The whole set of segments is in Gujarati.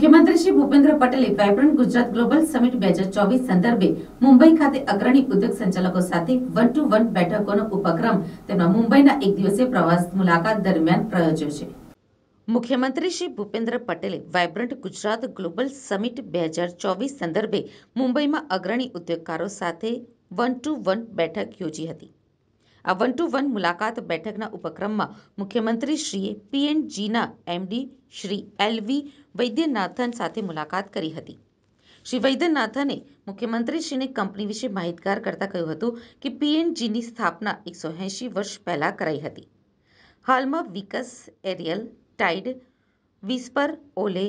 મુખ્યમંત્રી શ્રી ભૂપેન્દ્ર પટેલે વાઇબ્રન્ટ ગુજરાત ગ્લોબલ સમિટ બે ચોવીસ સંદર્ભે મુંબઈ ખાતે અગ્રણી ઉદ્યોગ સંચાલકો સાથે વન ટુ વન બેઠકોનો ઉપક્રમ તેમના મુંબઈના એક દિવસીય પ્રવાસ મુલાકાત દરમિયાન પ્રયોજ્યો છે મુખ્યમંત્રી શ્રી ભૂપેન્દ્ર પટેલે વાયબ્રન્ટ ગુજરાત ગ્લોબલ સમિટ બે હજાર ચોવીસ સંદર્ભે મુંબઈમાં અગ્રણી ઉદ્યોગકારો સાથે વન ટુ વન બેઠક યોજી હતી આ વન ટુ વન મુલાકાત બેઠકના ઉપક્રમમાં મુખ્યમંત્રીશ્રીએ પીએનજીના એમડી શ્રી એલવી વૈદ્યનાથન સાથે મુલાકાત કરી હતી શ્રી વૈદ્યનાથને મુખ્યમંત્રીશ્રીને કંપની વિશે માહિતગાર કરતા કહ્યું હતું કે પીએનજીની સ્થાપના એકસો એંશી વર્ષ પહેલાં કરાઈ હતી હાલમાં Vicks Ariel Tide Whisper Olay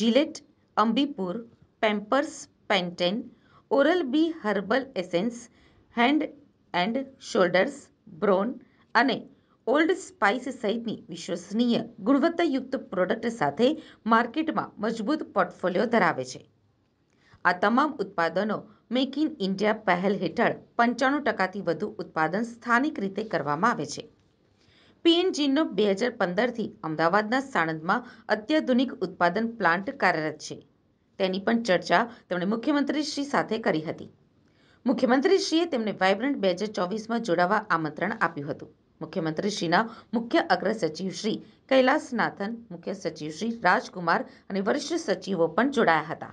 Gillette Ambipur Pampers Pantene Oral B Herbal Essences hand and Shoulders Braun અને ઓલ્ડ સ્પાઇસ સહિતની વિશ્વસનીય ગુણવત્તાયુક્ત પ્રોડક્ટ સાથે માર્કેટમાં મજબૂત પોર્ટફોલિયો ધરાવે છે આ તમામ ઉત્પાદનો મેક ઇન ઇન્ડિયા પહેલ હેઠળ પંચાણું ટકાથી વધુ ઉત્પાદન સ્થાનિક રીતે કરવામાં આવે છે પીએનજીનો બે હજાર પંદરથી અમદાવાદના સાણંદમાં અત્યાધુનિક ઉત્પાદન પ્લાન્ટ કાર્યરત છે તેની પણ ચર્ચા તેમણે મુખ્યમંત્રીશ્રી સાથે કરી હતી મુખ્યમંત્રીશ્રીએ તેમને વાયબ્રન્ટ બે હજાર ચોવીસમાં જોડાવા આમંત્રણ આપ્યું હતું મુખ્યમંત્રીશ્રીના મુખ્ય અગ્ર સચિવશ્રી કૈલાસનાથન મુખ્ય સચિવશ્રી રાજકુમાર અને વરિષ્ઠ સચિવો પણ જોડાયા હતા